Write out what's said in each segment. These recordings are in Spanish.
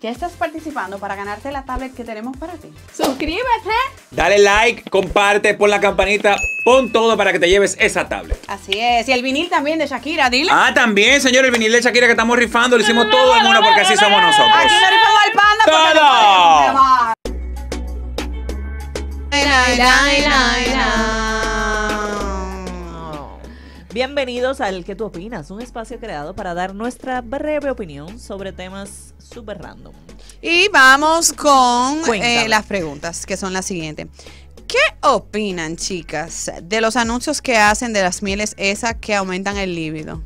¿Qué estás participando para ganarte la tablet que tenemos para ti. Suscríbete. Dale like, comparte, pon la campanita, pon todo para que te lleves esa tablet. Así es. Y el vinil también de Shakira, dile. Ah, también, señor, el vinil de Shakira que estamos rifando. Lo hicimos todo en uno porque así somos nosotros. Aquí rifamos al panda ¡Todo! Bienvenidos al ¿Qué tú opinas? Un espacio creado para dar nuestra breve opinión sobre temas super random. Y vamos con eh, las preguntas, que son las siguientes. ¿Qué opinan, chicas, de los anuncios que hacen de las mieles esas que aumentan el líbido?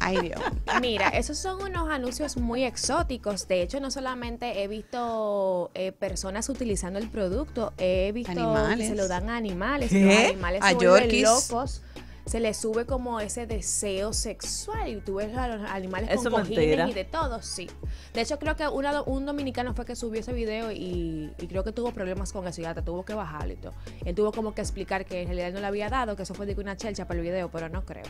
Ay, Dios. Mira, esos son unos anuncios muy exóticos. De hecho, no solamente he visto eh, personas utilizando el producto, he visto que se lo dan a animales. animales locos se le sube como ese deseo sexual y tú ves a los animales con cojines y de todo, sí. De hecho, creo que un dominicano fue que subió ese video y, creo que tuvo problemas con eso y te tuvo que bajarlo y todo. Él tuvo como que explicar que en realidad no le había dado, que eso fue de una chelcha para el video, pero no creo.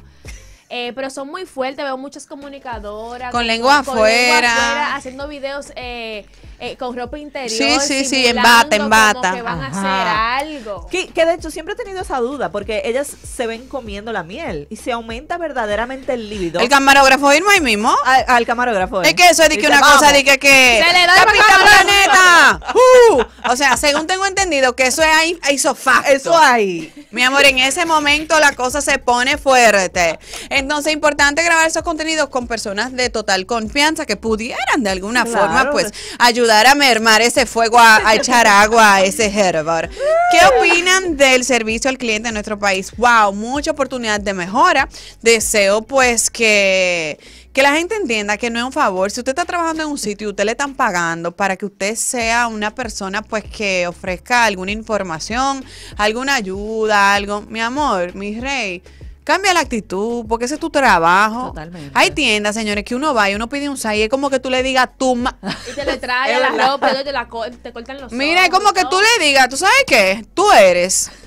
Eh, pero son muy fuertes, veo muchas comunicadoras. Con, lengua, afuera. Haciendo videos eh, eh, con ropa interior. Sí, sí, sí, en bata, en bata. que van a hacer algo. Que, de hecho siempre he tenido esa duda, porque ellas se ven comiendo la miel y se aumenta verdaderamente el líbido. El camarógrafo irme ahí mismo. Al, camarógrafo. Es que eso es de que una cosa de que. que se le da planeta! Uh. o sea, según tengo entendido que eso es ahí, ahí sofá. Eso hay. Mi amor, en ese momento la cosa se pone fuerte. Entonces, importante grabar esos contenidos con personas de total confianza que pudieran de alguna forma, pues, pues, ayudar a mermar ese fuego, a, echar agua a ese hervor. ¿Qué opinan del servicio al cliente en nuestro país? Wow, mucha oportunidad de mejora. Deseo, pues, que que la gente entienda que no es un favor. Si usted está trabajando en un sitio y usted le están pagando para que usted sea una persona pues que ofrezca alguna información, alguna ayuda, algo, mi amor, mi rey Cambia la actitud, porque ese es tu trabajo. Totalmente. Hay tiendas, señores, que uno va y uno pide un y es como que tú le digas tú Y te le trae la ropa, te, la te cortan los Mira, es como que tú le digas, ¿tú sabes qué? Tú eres.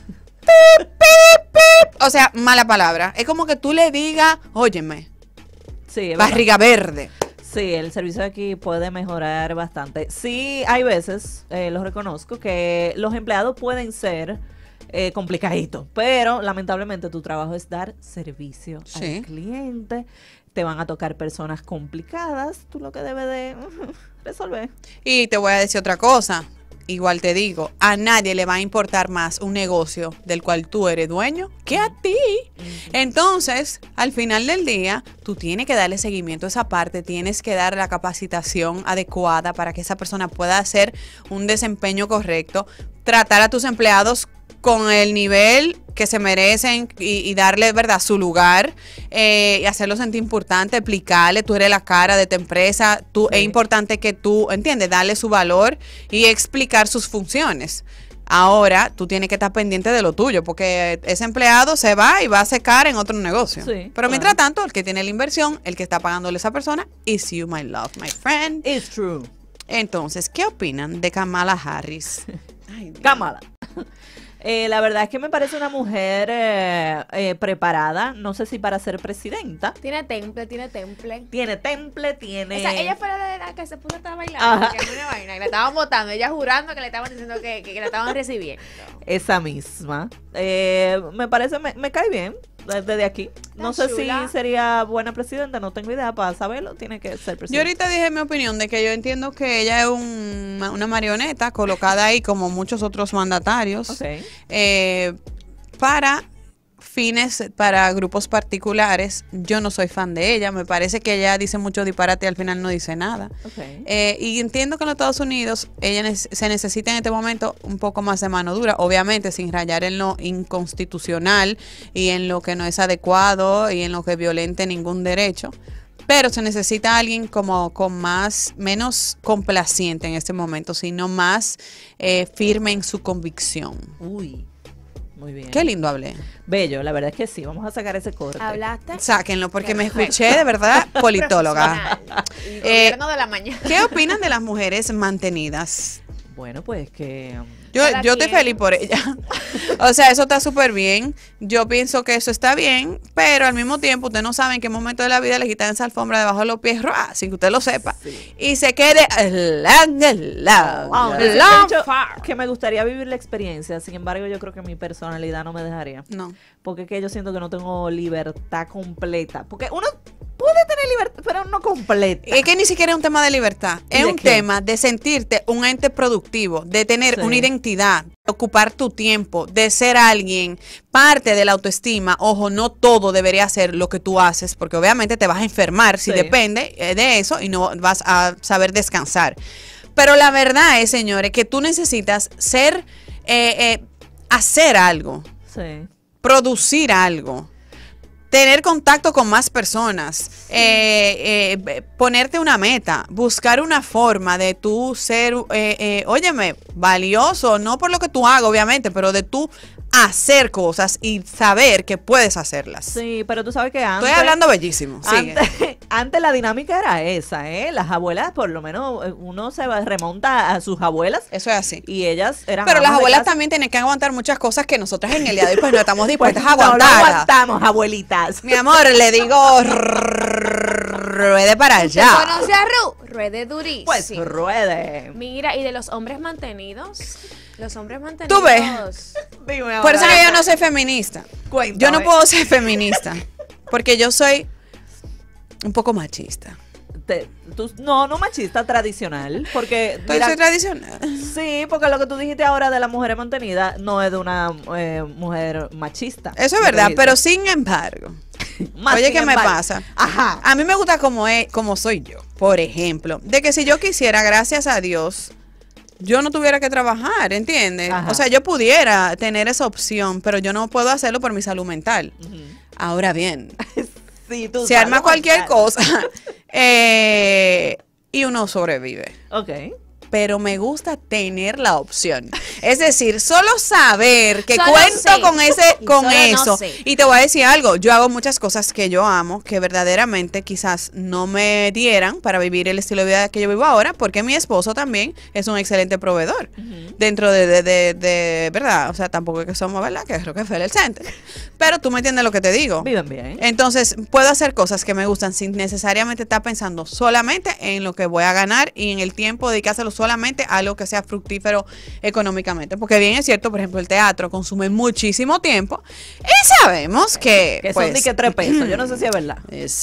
O sea, mala palabra. Es como que tú le digas, óyeme. Sí, barriga verde. Sí, el servicio aquí puede mejorar bastante. Sí, hay veces, eh, los reconozco, que los empleados pueden ser eh, complicadito. Pero lamentablemente tu trabajo es dar servicio a al cliente. Te van a tocar personas complicadas. Tú lo que debes de resolver. Y te voy a decir otra cosa. Igual te digo, a nadie le va a importar más un negocio del cual tú eres dueño que a ti. Entonces, al final del día, tú tienes que darle seguimiento a esa parte, tienes que dar la capacitación adecuada para que esa persona pueda hacer un desempeño correcto, tratar a tus empleados con el nivel que se merecen y, darle, ¿verdad?, su lugar eh, y hacerlo sentir importante, explicarle, tú eres la cara de tu empresa, tú es importante que tú, ¿entiendes?, darle su valor y explicar sus funciones. Ahora tú tienes que estar pendiente de lo tuyo, porque ese empleado se va y va a secar en otro negocio. Pero mientras tanto, el que tiene la inversión, el que está pagándole a esa persona, is you, my love, my friend. It's true. Entonces, ¿qué opinan de Kamala Harris? Kamala. Eh, la verdad es que me parece una mujer eh, eh, preparada, no sé si para ser presidenta. Tiene temple, tiene temple. Tiene temple, tiene... O sea, ella fue la, de la que se puso a bailando, que una vaina, que la estaban votando, ella jurando que le estaban diciendo que, que, que la estaban recibiendo. Esa misma. Eh, me parece, me, me cae bien desde aquí. No sé si sería buena presidenta, no tengo idea. Para saberlo, tiene que ser presidenta. Yo ahorita dije mi opinión de que yo entiendo que ella es una marioneta colocada ahí como muchos otros mandatarios. Eh, para fines para grupos particulares, yo no soy fan de ella. Me parece que ella dice mucho disparate y al final no dice nada. Eh, y entiendo que en los Estados Unidos ella se necesita en este momento un poco más de mano dura, obviamente sin rayar en lo inconstitucional y en lo que no es adecuado y en lo que violente ningún derecho pero se necesita alguien como con más, menos complaciente en este momento, sino más eh, firme en su convicción. Uy. Muy bien. Qué lindo hablé. Bello, la verdad es que sí. Vamos a sacar ese corte. ¿Hablaste? Sáquenlo, porque me escuché de verdad politóloga. Eh, de la mañana. ¿Qué opinan de las mujeres mantenidas? Bueno, pues que... Um, yo, yo estoy feliz por ella. o sea, eso está súper bien. Yo pienso que eso está bien, pero al mismo tiempo usted no sabe en qué momento de la vida le quitan esa alfombra debajo de los pies, así sin que usted lo sepa. Y se quede... que me gustaría vivir la experiencia, sin embargo yo creo que mi personalidad no me dejaría. No. Porque que yo siento que no tengo libertad completa. Porque uno libertad, pero no completa. Es que ni siquiera es un tema de libertad, es un tema de sentirte un ente productivo, de tener una identidad, ocupar tu tiempo, de ser alguien. Parte de la autoestima, ojo, no todo debería ser lo que tú haces, porque obviamente te vas a enfermar si depende eh, de eso y no vas a saber descansar. Pero la verdad es, señores, que tú necesitas ser, eh, eh, hacer algo, producir algo tener contacto con más personas, eh, eh, ponerte una meta, buscar una forma de tú ser, eh, eh óyeme, valioso, no por lo que tú hago obviamente, pero de tú hacer cosas y saber que puedes hacerlas. Sí, pero tú sabes que antes. Estoy hablando bellísimo. Antes, antes la dinámica era esa, ¿eh? Las abuelas, por lo menos, eh, uno se remonta a sus abuelas. Eso es así. Y ellas eran. Pero las abuelas también tienen que aguantar muchas cosas que nosotras en el día de hoy, pues, no estamos pues, dispuestas a aguantar. No aguantamos, abuelitas. Mi amor, le digo. ruede para allá. ¿Conoce a Ru? Ruede durísimo. Pues ruede. Mira, ¿y de los hombres mantenidos? Los hombres mantenidos. ¿Tú ves? Por eso que yo no soy feminista. Yo no puedo ser feminista. Porque yo soy un poco machista. no, no machista, tradicional. Porque. Yo tradicional. Sí, porque lo que tú dijiste ahora de la mujer mantenida no es de una eh, mujer machista. Eso es verdad, pero sin embargo. oye, ¿qué me pasa? Ajá. A mí me gusta como, es, como soy yo. Por ejemplo, de que si yo quisiera, gracias a Dios yo no tuviera que trabajar, ¿entiendes? O sea, yo pudiera tener esa opción, pero yo no puedo hacerlo por mi salud mental. Ahora bien, se arma cualquier cosa eh, y uno sobrevive. Ok. Pero me gusta tener la opción. Es decir, solo saber que cuento con ese, con eso. Y te voy a decir algo, yo hago muchas cosas que yo amo, que verdaderamente quizás no me dieran para vivir el estilo de vida que yo vivo ahora, porque mi esposo también es un excelente proveedor. Dentro de, ¿verdad? O sea, tampoco es que somos, ¿verdad? Que creo que fue el centro. Pero tú me entiendes lo que te digo. Viven bien. Entonces, puedo hacer cosas que me gustan sin necesariamente estar pensando solamente en lo que voy a ganar y en el tiempo dedicárselo solamente a algo que sea fructífero económicamente porque bien es cierto, por ejemplo, el teatro consume muchísimo tiempo y sabemos que... Que son pues, de que tres pesos, yo no sé si es verdad. Es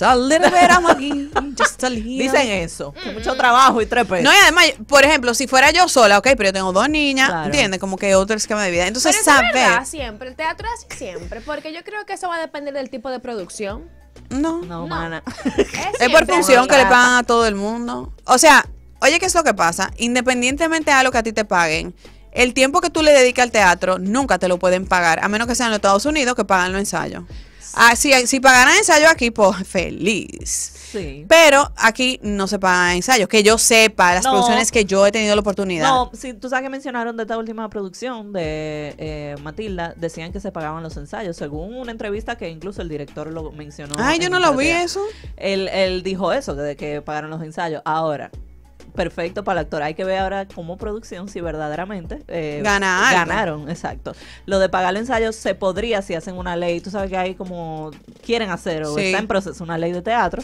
Dicen eso, mucho trabajo y tres pesos. No, y además, por ejemplo, si fuera yo sola, ok, pero yo tengo dos niñas, ¿entiendes? Como que otro esquema de vida. Entonces, pero siempre, el teatro es así siempre, porque yo creo que eso va a depender del tipo de producción. No. No, Es, por función que le pagan a todo el mundo. O sea, oye, ¿qué es lo que pasa? Independientemente de lo que a ti te paguen, el tiempo que tú le dedicas al teatro nunca te lo pueden pagar, a menos que sean los Estados Unidos que pagan los ensayos. Ah, si, si pagaran ensayos aquí, pues feliz. Sí. Pero aquí no se pagan ensayos, que yo sepa, las producciones que yo he tenido la oportunidad. No, si tú sabes que mencionaron de esta última producción de eh, Matilda, decían que se pagaban los ensayos, según una entrevista que incluso el director lo mencionó. Ay, yo no lo vi eso. Él, él dijo eso, de que pagaron los ensayos. Ahora, perfecto para el actor. Hay que ver ahora cómo producción si verdaderamente eh, ganaron. Exacto. Lo de pagar el ensayo se podría si hacen una ley. Tú sabes que hay como quieren hacer o está en proceso una ley de teatro.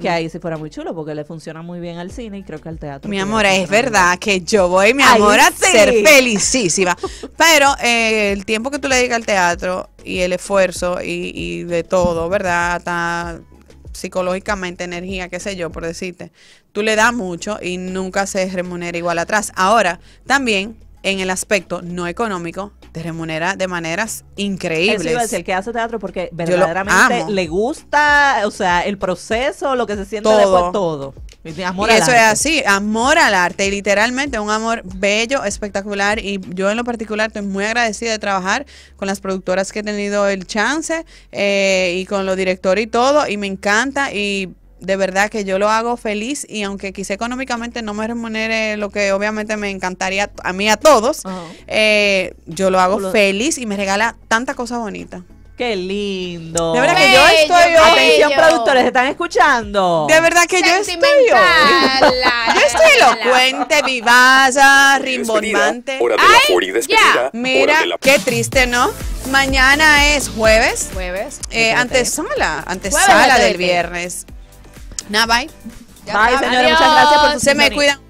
Que ahí sí fuera muy chulo porque le funciona muy bien al cine y creo que al teatro. Mi amor, es verdad que yo voy, mi amor, a ser felicísima. Pero eh, el tiempo que tú le dedicas al teatro y el esfuerzo y, y de todo, ¿verdad? psicológicamente, energía, qué sé yo, por decirte, tú le das mucho y nunca se remunera igual atrás. Ahora, también en el aspecto no económico, te remunera de maneras increíbles. el que hace teatro porque verdaderamente le gusta, o sea, el proceso, lo que se siente todo. después, todo. Este, eso es así, amor al arte, y literalmente un amor bello, espectacular. Y yo en lo particular estoy muy agradecida de trabajar con las productoras que he tenido el chance eh, y con los directores y todo, y me encanta y de verdad que yo lo hago feliz y aunque quizá económicamente no me remunere lo que obviamente me encantaría a mí a todos, eh, yo lo hago feliz y me regala tanta cosa bonita. Qué lindo. De verdad que yo estoy bello. Atención, productores, ¿están escuchando? De verdad que yo estoy Yo estoy elocuente, vivaza, rimbombante. de Mira, qué triste, ¿no? Mañana es jueves. Jueves. Eh, antesala, antesala del viernes. Nada, bye. bye, señores. Muchas gracias por su Se me cuidan.